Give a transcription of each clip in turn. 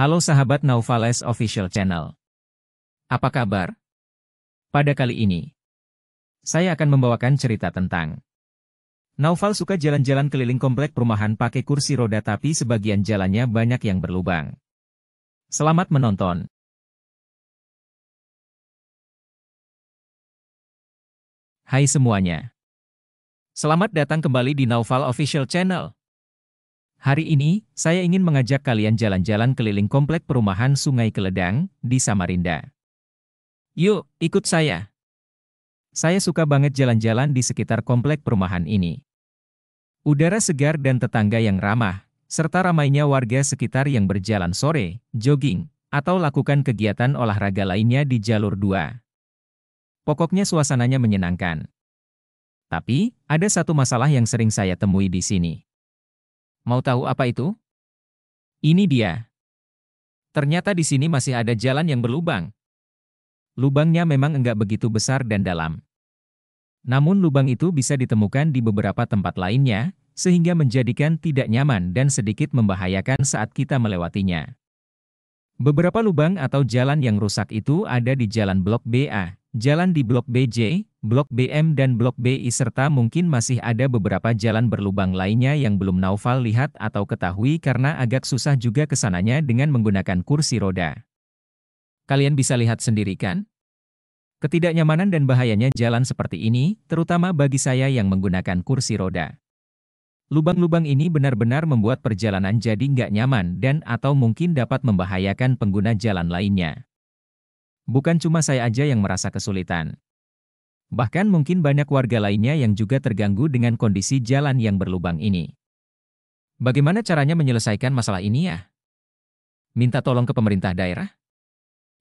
Halo sahabat Naufales Official Channel. Apa kabar? Pada kali ini, saya akan membawakan cerita tentang Naufal suka jalan-jalan keliling komplek perumahan pakai kursi roda tapi sebagian jalannya banyak yang berlubang. Selamat menonton. Hai semuanya. Selamat datang kembali di Naufal Official Channel. Hari ini, saya ingin mengajak kalian jalan-jalan keliling komplek perumahan Sungai Keledang di Samarinda. Yuk, ikut saya. Saya suka banget jalan-jalan di sekitar komplek perumahan ini. Udara segar dan tetangga yang ramah, serta ramainya warga sekitar yang berjalan sore, jogging, atau lakukan kegiatan olahraga lainnya di jalur 2. Pokoknya suasananya menyenangkan. Tapi, ada satu masalah yang sering saya temui di sini. Mau tahu apa itu? Ini dia. Ternyata di sini masih ada jalan yang berlubang. Lubangnya memang enggak begitu besar dan dalam. Namun lubang itu bisa ditemukan di beberapa tempat lainnya, sehingga menjadikan tidak nyaman dan sedikit membahayakan saat kita melewatinya. Beberapa lubang atau jalan yang rusak itu ada di jalan blok BA. Jalan di Blok BJ, Blok BM dan Blok BI serta mungkin masih ada beberapa jalan berlubang lainnya yang belum Naufal lihat atau ketahui karena agak susah juga kesananya dengan menggunakan kursi roda. Kalian bisa lihat sendiri kan? Ketidaknyamanan dan bahayanya jalan seperti ini, terutama bagi saya yang menggunakan kursi roda. Lubang-lubang ini benar-benar membuat perjalanan jadi nggak nyaman dan atau mungkin dapat membahayakan pengguna jalan lainnya. Bukan cuma saya aja yang merasa kesulitan. Bahkan mungkin banyak warga lainnya yang juga terganggu dengan kondisi jalan yang berlubang ini. Bagaimana caranya menyelesaikan masalah ini ya? Minta tolong ke pemerintah daerah?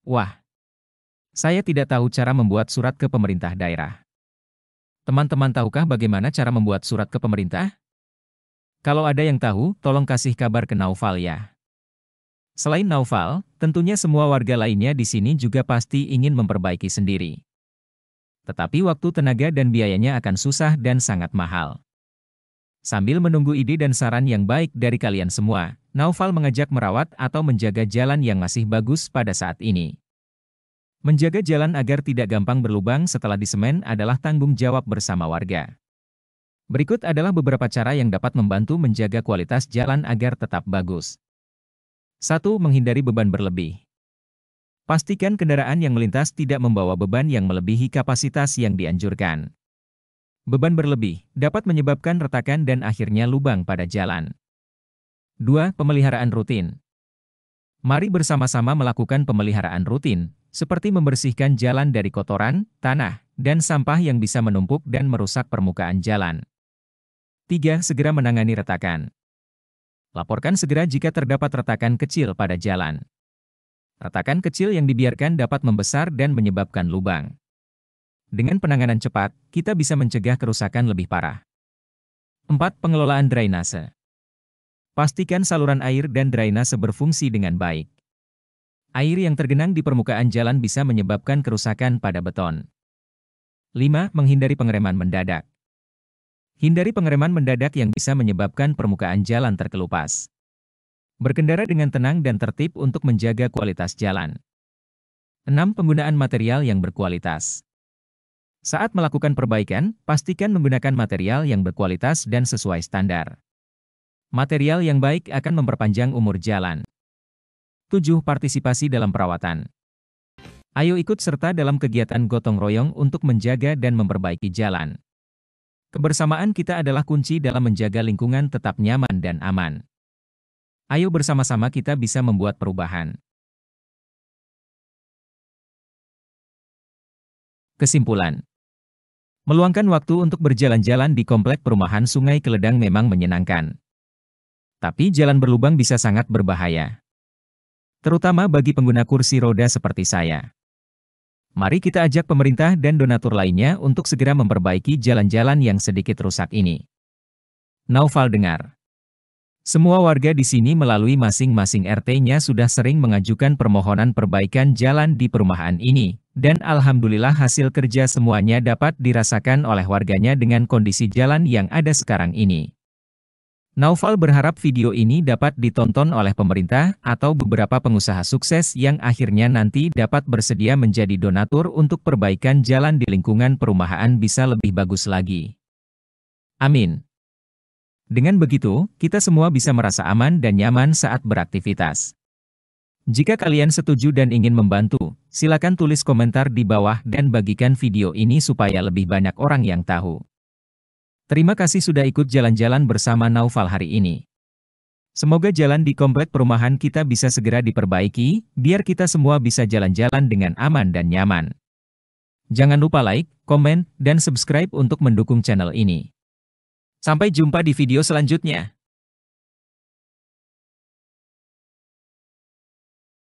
Wah, saya tidak tahu cara membuat surat ke pemerintah daerah. Teman-teman tahukah bagaimana cara membuat surat ke pemerintah? Kalau ada yang tahu, tolong kasih kabar ke Naufal ya. Selain Naufal, tentunya semua warga lainnya di sini juga pasti ingin memperbaiki sendiri. Tetapi waktu tenaga dan biayanya akan susah dan sangat mahal. Sambil menunggu ide dan saran yang baik dari kalian semua, Naufal mengajak merawat atau menjaga jalan yang masih bagus pada saat ini. Menjaga jalan agar tidak gampang berlubang setelah disemen adalah tanggung jawab bersama warga. Berikut adalah beberapa cara yang dapat membantu menjaga kualitas jalan agar tetap bagus. 1. Menghindari beban berlebih. Pastikan kendaraan yang melintas tidak membawa beban yang melebihi kapasitas yang dianjurkan. Beban berlebih dapat menyebabkan retakan dan akhirnya lubang pada jalan. 2. Pemeliharaan rutin. Mari bersama-sama melakukan pemeliharaan rutin, seperti membersihkan jalan dari kotoran, tanah, dan sampah yang bisa menumpuk dan merusak permukaan jalan. 3. Segera menangani retakan. Laporkan segera jika terdapat retakan kecil pada jalan. Retakan kecil yang dibiarkan dapat membesar dan menyebabkan lubang. Dengan penanganan cepat, kita bisa mencegah kerusakan lebih parah. 4. Pengelolaan drainase. Pastikan saluran air dan drainase berfungsi dengan baik. Air yang tergenang di permukaan jalan bisa menyebabkan kerusakan pada beton. 5. Menghindari pengereman mendadak. Hindari pengereman mendadak yang bisa menyebabkan permukaan jalan terkelupas. Berkendara dengan tenang dan tertib untuk menjaga kualitas jalan. 6. Penggunaan material yang berkualitas. Saat melakukan perbaikan, pastikan menggunakan material yang berkualitas dan sesuai standar. Material yang baik akan memperpanjang umur jalan. 7. Partisipasi dalam perawatan. Ayo ikut serta dalam kegiatan gotong royong untuk menjaga dan memperbaiki jalan. Kebersamaan kita adalah kunci dalam menjaga lingkungan tetap nyaman dan aman. Ayo bersama-sama kita bisa membuat perubahan. Kesimpulan Meluangkan waktu untuk berjalan-jalan di komplek perumahan Sungai Keledang memang menyenangkan. Tapi jalan berlubang bisa sangat berbahaya. Terutama bagi pengguna kursi roda seperti saya. Mari kita ajak pemerintah dan donatur lainnya untuk segera memperbaiki jalan-jalan yang sedikit rusak ini. Naufal dengar. Semua warga di sini melalui masing-masing RT-nya sudah sering mengajukan permohonan perbaikan jalan di perumahan ini, dan alhamdulillah hasil kerja semuanya dapat dirasakan oleh warganya dengan kondisi jalan yang ada sekarang ini. Naufal berharap video ini dapat ditonton oleh pemerintah atau beberapa pengusaha sukses yang akhirnya nanti dapat bersedia menjadi donatur untuk perbaikan jalan di lingkungan perumahan bisa lebih bagus lagi. Amin. Dengan begitu, kita semua bisa merasa aman dan nyaman saat beraktivitas. Jika kalian setuju dan ingin membantu, silakan tulis komentar di bawah dan bagikan video ini supaya lebih banyak orang yang tahu. Terima kasih sudah ikut jalan-jalan bersama Naufal hari ini. Semoga jalan di komplek perumahan kita bisa segera diperbaiki, biar kita semua bisa jalan-jalan dengan aman dan nyaman. Jangan lupa like, komen, dan subscribe untuk mendukung channel ini. Sampai jumpa di video selanjutnya.